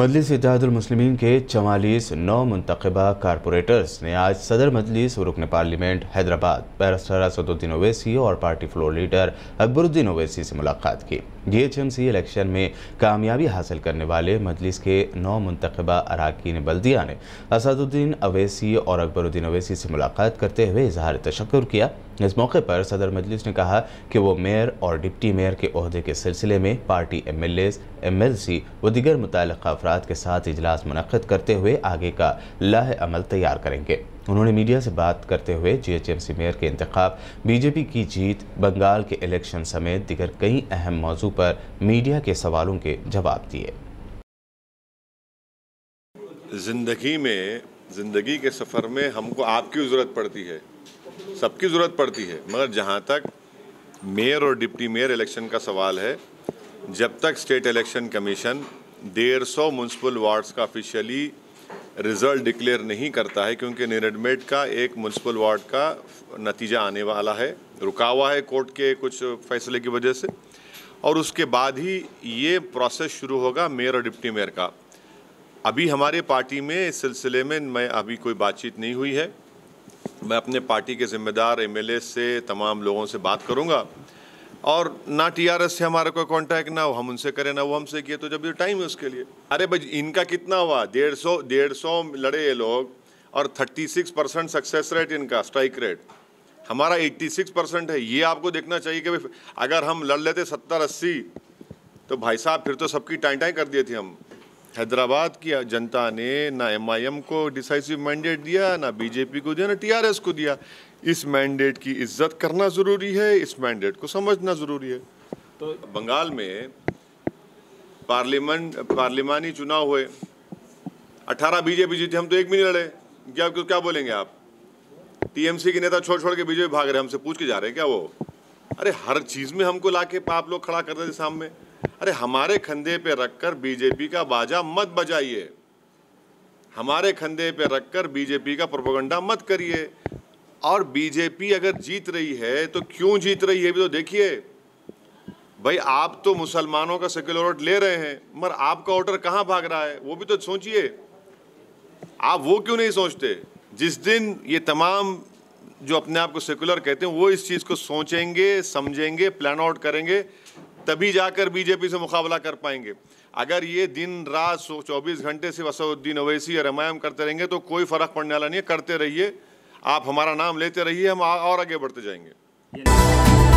मजलिस इजाहतमसलमिन के चवालीस नौ मंतबा कारपोरेटर्स ने आज सदर मजलिस रुकन पार्लियामेंट हैदराबाद बैरिस्टर असदुद्दीन ओवैसी और party floor leader Akbaruddin Owaisi से मुलाकात की जीएचएमसी इलेक्शन में कामयाबी हासिल करने वाले मजलिस के नौ मंतखबा अरकान बल्दिया ने असदुद्दीन अवैसी और अकबरुद्दीन अवैसी से मुलाकात करते हुए इजहार तशक्र किया इस मौके पर सदर मजलिस ने कहा कि वो मेयर और डिप्टी मेयर के अहदे के सिलसिले में party M L As M L C व दिगर मुतल अफराद के साथ इजलास मनद करते हुए आगे का लाह अमल तैयार करेंगे उन्होंने मीडिया से बात करते हुए जीएचएमसी मेयर के इंतखब बीजेपी की जीत बंगाल के इलेक्शन समेत दिगर कई अहम मौजू पर मीडिया के सवालों के जवाब दिए जिंदगी में जिंदगी के सफ़र में हमको आपकी ज़रूरत पड़ती है सबकी ज़रूरत पड़ती है मगर जहाँ तक मेयर और डिप्टी मेयर इलेक्शन का सवाल है जब तक स्टेट इलेक्शन कमीशन डेढ़ सौ म्यूनसिपल वार्ड्स का ऑफिशियली रिज़ल्ट डिक्लेयर नहीं करता है क्योंकि निरडमेट का एक म्यूनसिपल वार्ड का नतीजा आने वाला है रुका हुआ है कोर्ट के कुछ फैसले की वजह से और उसके बाद ही ये प्रोसेस शुरू होगा मेयर और डिप्टी मेयर का अभी हमारे पार्टी में इस सिलसिले में मैं अभी कोई बातचीत नहीं हुई है मैं अपने पार्टी के जिम्मेदार एमएलए से तमाम लोगों से बात करूंगा और ना टीआरएस से हमारे कोई कांटेक्ट ना हो हम उनसे करें ना वो हमसे किए तो जब ये टाइम है उसके लिए अरे भाई इनका कितना हुआ डेढ़ सौ डेढ़ सौ लड़े ये लोग और thirty six percent success rate इनका स्ट्राइक रेट हमारा एट्टी सिक्स परसेंट है ये आपको देखना चाहिए कि अगर हम लड़ लेते सत्तर अस्सी तो भाई साहब फिर तो सबकी टाई टाई कर दिए थी हम हैदराबाद की जनता ने ना एमआईएम को डिसाइसिव मैंडेट दिया ना बीजेपी को दिया ना टीआरएस को दिया इस मैंडेट की इज्जत करना ज़रूरी है इस मैंडेट को समझना ज़रूरी है तो बंगाल में पार्लियामेंट पार्लियामानी चुनाव हुए अठारह बीजेपी जीते हम तो एक भी नहीं लड़े क्या तो क्या बोलेंगे आप टीएमसी के नेता छोड़ छोड़ के बीजेपी भाग रहे हमसे पूछ के जा रहे हैं क्या वो अरे हर चीज़ में हमको ला के आप लोग खड़ा कर रहे थे सामने अरे हमारे खंधे पे रखकर बीजेपी का बाजा मत बजाइए हमारे खंधे पे रखकर बीजेपी का प्रोपोगंडा मत करिए और बीजेपी अगर जीत रही है तो क्यों जीत रही है भी तो देखिए भाई आप तो मुसलमानों का सेक्युलर वोट ले रहे हैं मगर आपका वोटर कहाँ भाग रहा है वो भी तो सोचिए आप वो क्यों नहीं सोचते जिस दिन ये तमाम जो अपने आप को सेकुलर कहते हैं वो इस चीज़ को सोचेंगे समझेंगे प्लान आउट करेंगे तभी जाकर बीजेपी से मुकाबला कर पाएंगे अगर ये दिन रात 24 घंटे से वसउद्दीन अवैसी और एमआईएम करते रहेंगे तो कोई फ़र्क पड़ने वाला नहीं है करते रहिए आप हमारा नाम लेते रहिए हम और आगे बढ़ते जाएंगे